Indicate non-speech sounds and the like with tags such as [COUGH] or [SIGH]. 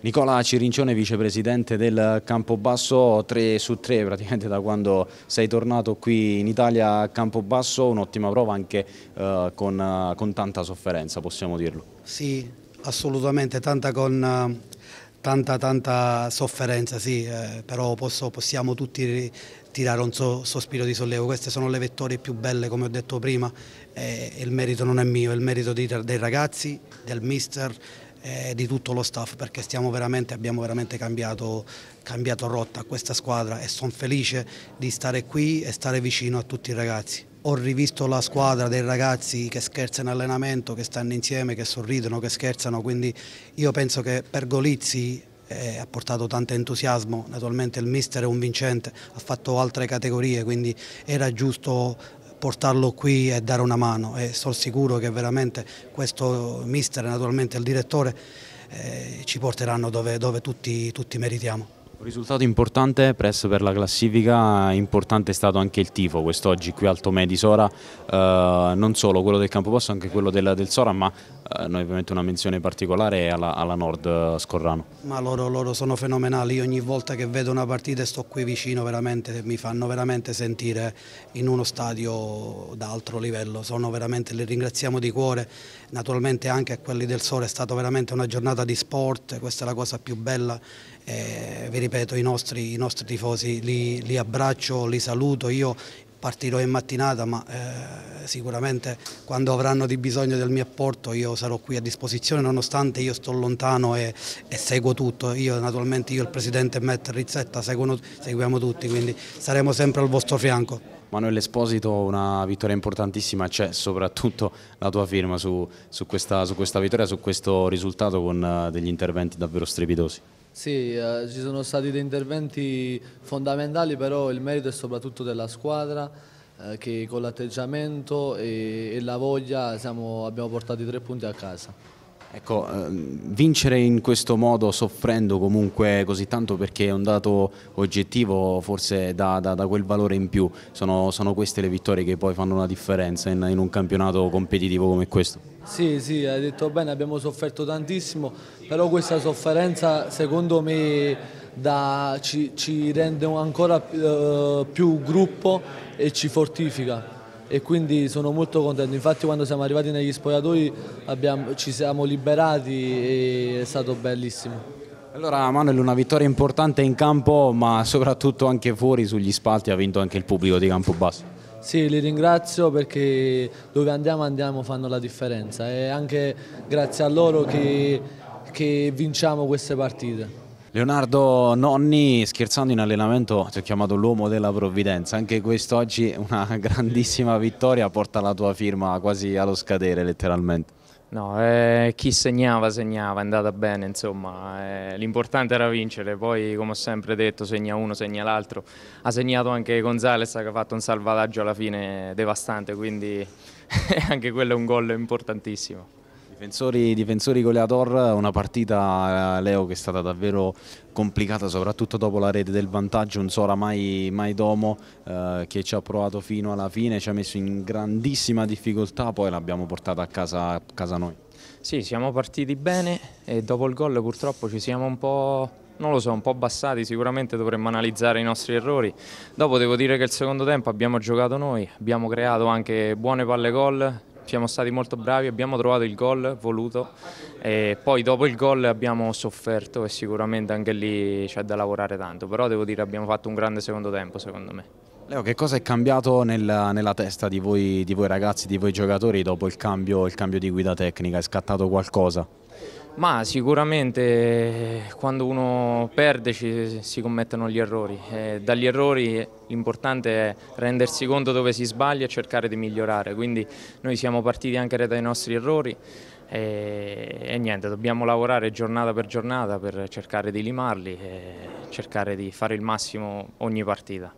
Nicola Cirincione, vicepresidente del Campobasso, 3 su 3 praticamente da quando sei tornato qui in Italia a Campobasso, un'ottima prova anche eh, con, con, tanta sofferenza, possiamo dirlo. Sì, assolutamente, tanta, con, tanta, tanta sofferenza, sì, eh, però posso, possiamo tutti tirare un so, sospiro di sollievo, queste sono le vettorie più belle come ho detto prima, eh, il merito non è mio, è il merito di, dei ragazzi, del mister, e eh, di tutto lo staff perché veramente, abbiamo veramente cambiato, cambiato rotta a questa squadra e sono felice di stare qui e stare vicino a tutti i ragazzi ho rivisto la squadra dei ragazzi che scherzano in allenamento, che stanno insieme, che sorridono, che scherzano, quindi io penso che per Golizzi eh, ha portato tanto entusiasmo, naturalmente il mister è un vincente, ha fatto altre categorie, quindi era giusto portarlo qui e dare una mano e sono sicuro che veramente questo mister e naturalmente il direttore eh, ci porteranno dove, dove tutti, tutti meritiamo risultato importante presso per la classifica, importante è stato anche il tifo quest'oggi qui al Tomè di Sora, eh, non solo quello del Campobasso, anche quello del, del Sora, ma eh, noi ovviamente una menzione particolare alla, alla Nord eh, Scorrano. Ma loro, loro, sono fenomenali, io ogni volta che vedo una partita e sto qui vicino veramente mi fanno veramente sentire in uno stadio d'altro livello, sono veramente, li ringraziamo di cuore, naturalmente anche a quelli del Sora è stata veramente una giornata di sport, questa è la cosa più bella eh, vi ripeto i nostri, i nostri tifosi li, li, abbraccio, li saluto, io partirò in mattinata ma eh, sicuramente quando avranno bisogno del mio apporto io sarò qui a disposizione nonostante io sto lontano e, e seguo tutto, io naturalmente io il Presidente Matt Rizzetta seguono, seguiamo tutti quindi saremo sempre al vostro fianco. Manuel Esposito, una vittoria importantissima, c'è soprattutto la tua firma su, su, questa, su questa vittoria, su questo risultato con eh, degli interventi davvero strepitosi. Sì, eh, ci sono stati dei interventi fondamentali, però il merito è soprattutto della squadra eh, che con l'atteggiamento e, e, la voglia siamo, abbiamo portato i tre punti a casa. Ecco, ehm, vincere in questo modo soffrendo comunque così tanto perché è un dato oggettivo forse da, da, da quel valore in più, sono, sono, queste le vittorie che poi fanno la differenza in, in un campionato competitivo come questo. Sì, sì, hai detto bene, abbiamo sofferto tantissimo, però questa sofferenza secondo me da, ci, ci, rende ancora eh, più gruppo e ci fortifica e quindi sono molto contento. Infatti quando siamo arrivati negli spogliatoi abbiamo, ci siamo liberati e è stato bellissimo. Allora Manuel una vittoria importante in campo ma soprattutto anche fuori sugli spalti ha vinto anche il pubblico di Campobasso. Sì, li ringrazio perché dove andiamo andiamo fanno la differenza e anche grazie a loro che, che vinciamo queste partite. Leonardo Nonni, scherzando in allenamento, ti ho chiamato l'uomo della provvidenza, anche quest'oggi una [LAUGHS] grandissima vittoria porta la tua firma quasi allo scadere letteralmente. No, eh, chi segnava segnava, è andata bene, insomma, eh, l'importante era vincere, poi come ho sempre detto segna uno, segna l'altro, ha segnato anche Gonzales che ha fatto un salvataggio alla fine devastante, quindi [LAUGHS] anche quello è un gol importantissimo. Difensori, difensori goleator, una partita eh, Leo che è stata davvero complicata soprattutto dopo la rete del vantaggio, un Sora mai, mai domo eh, che ci ha provato fino alla fine, ci ha messo in grandissima difficoltà, poi l'abbiamo portata a casa, a casa noi. Sì, siamo partiti bene e dopo il gol purtroppo ci siamo un po' non lo so, un po' abbassati, sicuramente dovremmo analizzare i nostri errori. Dopo devo dire che il secondo tempo abbiamo giocato noi, abbiamo creato anche buone palle gol, siamo stati molto bravi, abbiamo trovato il gol voluto e poi dopo il gol abbiamo sofferto e sicuramente anche lì c'è da lavorare tanto, però devo dire abbiamo fatto un grande secondo tempo secondo me. Leo, che cosa è cambiato nella, nella testa di voi, di voi, ragazzi, di voi giocatori dopo il cambio, il cambio di guida tecnica? È scattato qualcosa? Ma sicuramente eh, quando uno perde ci, si commettono gli errori. E eh, dagli errori l'importante è rendersi conto dove si sbaglia e cercare di migliorare. Quindi noi siamo partiti anche dai nostri errori e, e niente, dobbiamo lavorare giornata per giornata per cercare di limarli e cercare di fare il massimo ogni partita.